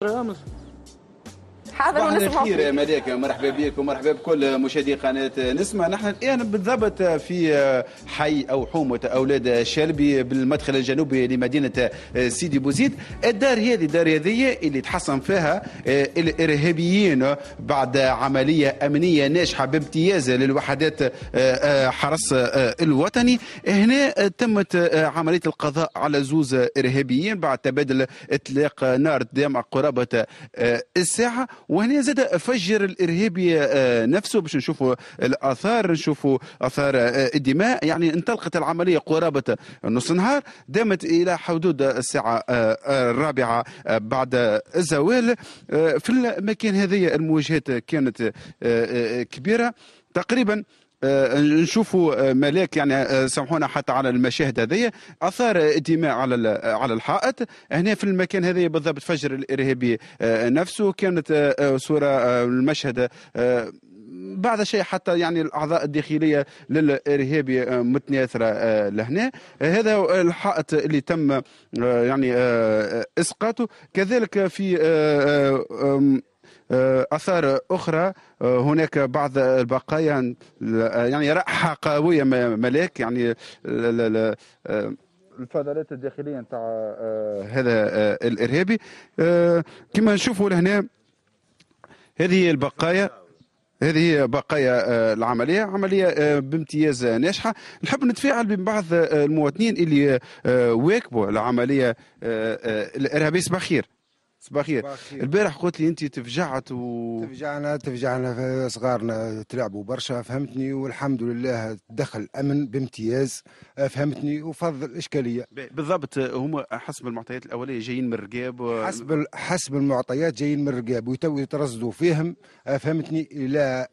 entramos حاضر ونسمع خير ملاك مرحبا بك ومرحبا بكل مشاهدي قناه نسمع نحن الان بالضبط في حي او حومه اولاد شلبي بالمدخل الجنوبي لمدينه سيدي بوزيد الدار هذه الدار هذه اللي تحصن فيها آه، الارهابيين بعد عمليه امنيه ناجحه بامتياز للوحدات آه، آه، حرس الوطني هنا تمت عمليه القضاء على زوز ارهابيين بعد تبادل اطلاق نار دام قرابه الساعه وهنا زاد فجر الارهابي آه، نفسه باش نشوفوا الاثار نشوفوا اثار آه، الدماء يعني انطلقت العمليه قرابه نص نهار دامت الى حدود الساعه آه، الرابعه بعد الزوال في المكان هذه المواجهات كانت كبيره تقريبا آه، نشوفوا آه، ملاك يعني آه، سامحونا حتى على المشاهد هذه اثار دماء على على الحائط هنا في المكان هذا بالضبط فجر الارهابي نفسه كانت صوره المشهد بعض الشيء حتى يعني الاعضاء الداخليه للارهابي متناثره لهنا هذا الحائط اللي تم يعني اسقاطه كذلك في آه، اثار اخرى آه، هناك بعض البقايا آه، يعني رائحه قويه ملاك يعني الفضلات الداخليه نتاع هذا الارهابي كما نشوفوا لهنا هذه البقايا هذه هي بقايا العملية عملية بامتياز ناجحة نحب نتفاعل بين بعض المواطنين اللي واكبوا العملية الإرهابية صباح خير صباح خير البارح قلت لي انت تفجعت و تفجعنا تفجعنا صغارنا تلعبوا برشا فهمتني والحمد لله دخل امن بامتياز فهمتني وفضل الاشكاليه بالضبط هما حسب المعطيات الاوليه جايين من الرقاب و... حسب حسب المعطيات جايين من الرقاب ويتو يترصدوا فيهم فهمتني الى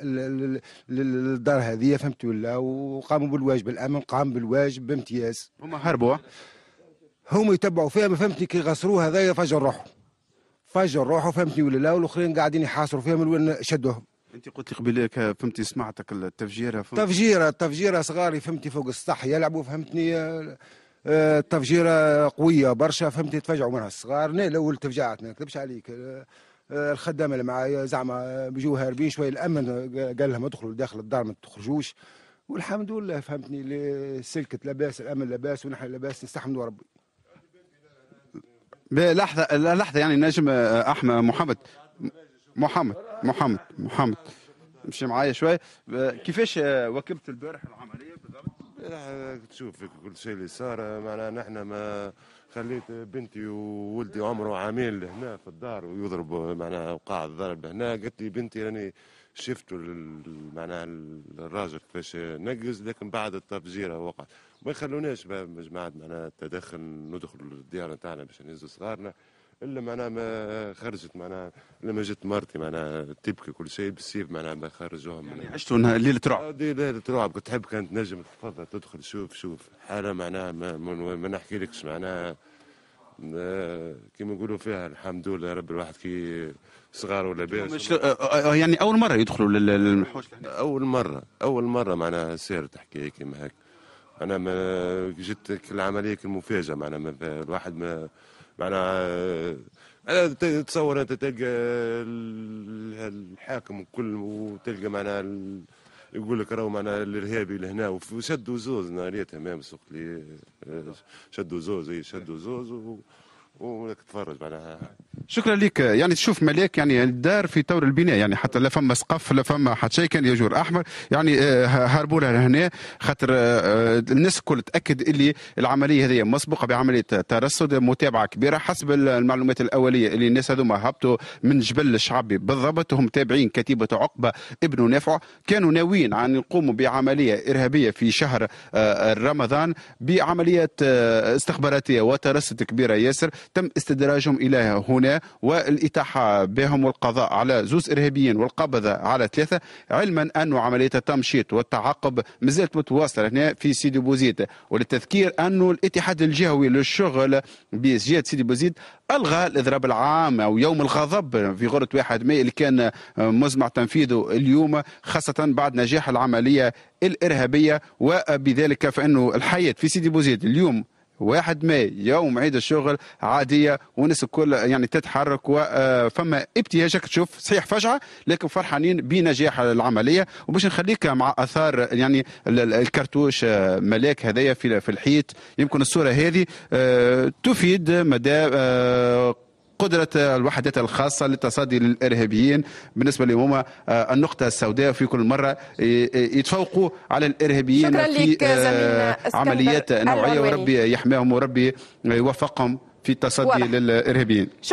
الدار هذه فهمت ولا وقاموا بالواجب الامن قام بالواجب بامتياز هما هربوا هما يتبعوا فيها ما فهمتني كي غسروها هذايا فجر روحهم فجر روحه فهمتني ولا لا والاخرين قاعدين يحاصروا فيهم وين شدوهم انت قلت لي قبل فهمتي سمعتك التفجيره فهمت تفجيره تفجيره صغار فهمتي فوق السطح يلعبوا فهمتني التفجيره آه، آه، قويه برشا فهمتي تفجعوا منها الصغار انا الاول تفجعت ما نكذبش عليك آه، الخدامه اللي معايا زعما بيجوا هاربين شويه الامن قال لهم ادخلوا لداخل الدار ما تخرجوش والحمد لله فهمتني سلكت لاباس الامن لاباس ونحن لاباس نستحمدوا ربي لحظة لحظة يعني نجم آه، أحمد محمد محمد محمد محمد مشي معايا شوي آه، كيفاش آه، واكبت البارح العملية بالضبط؟ تشوف كل شيء اللي صار معناها نحن ما خليت بنتي وولدي عمره عامين لهنا في الدار ويضرب معناها وقاع الضرب هنا قلت لي بنتي راني يعني شفتوا معناها الراجل كيفاش نقز لكن بعد التفجيره وقعت ما يخلوناش جماعه معناها تدخل ندخل الديار نتاعنا باش نهزوا صغارنا الا معناها ما خرجت معناها لما جت مرتي معناها تبكي كل شيء بالسيف معناها ما خرجوهم يعني عشتوا ليله رعب آه، ليله رعب كنت تحب كانت نجم تفضل تدخل شوف شوف حاله معناها ما, ما نحكي لكش معناها آه، كما نقولوا فيها الحمد لله رب الواحد كي صغار ولا باش آه، آه، يعني اول مره يدخلوا للمحوش يعني. اول مره اول مره معنا سير حكايه كيما هيك انا ما جت العمليه المفاجاه معنا الواحد ما معنا انا تصور انت تلقى الحاكم وكل وتلقى معنا يقول لك راهو معنا الارهابي لهنا وشدوا زوز نهاريتها امام سوق لي آه، شدوا زوز اي شدوا زوز وراك تفرج معناها شكرا لك يعني تشوف ملاك يعني الدار في طور البناء يعني حتى لا فما سقف لا فما حتى شيء كان يجور احمر يعني آه، هربوا لها هنا خاطر آه، آه، الناس الكل تاكد اللي العمليه هذه مسبوقه بعمليه ترصد متابعه كبيره حسب المعلومات الاوليه اللي الناس هذوما هبطوا من جبل الشعبي بالضبط هم تابعين كتيبه عقبه ابن نافع كانوا ناويين عن يقوموا بعمليه ارهابيه في شهر رمضان بعمليات استخباراتيه وترصد كبيره ياسر تم استدراجهم الى هنا هنا والإتاحة بهم والقضاء على زوز إرهابيين والقبض على ثلاثة علما أن عملية التمشيط والتعقب مازالت متواصلة هنا في سيدي بوزيد وللتذكير أن الاتحاد الجهوي للشغل بجهة سيدي بوزيد ألغى الإضراب العام أو يوم الغضب في غرة 1 ماي اللي كان مزمع تنفيذه اليوم خاصة بعد نجاح العملية الإرهابية وبذلك فإنه الحياة في سيدي بوزيد اليوم واحد ماي يوم عيد الشغل عاديه والناس الكل يعني تتحرك وفما آه، ابتهاجك تشوف صحيح فجعه لكن فرحانين بنجاح العمليه وباش نخليك مع اثار يعني الكرتوش آه، ملاك هذايا في الحيط يمكن الصوره هذه آه، تفيد مدى قدرة الوحدات الخاصة للتصدي للإرهابيين بالنسبة لهم هما آه، النقطة السوداء في كل مرة يتفوقوا على الإرهابيين في آه، عمليات نوعية وربي يحماهم وربي يوفقهم في التصدي للإرهابيين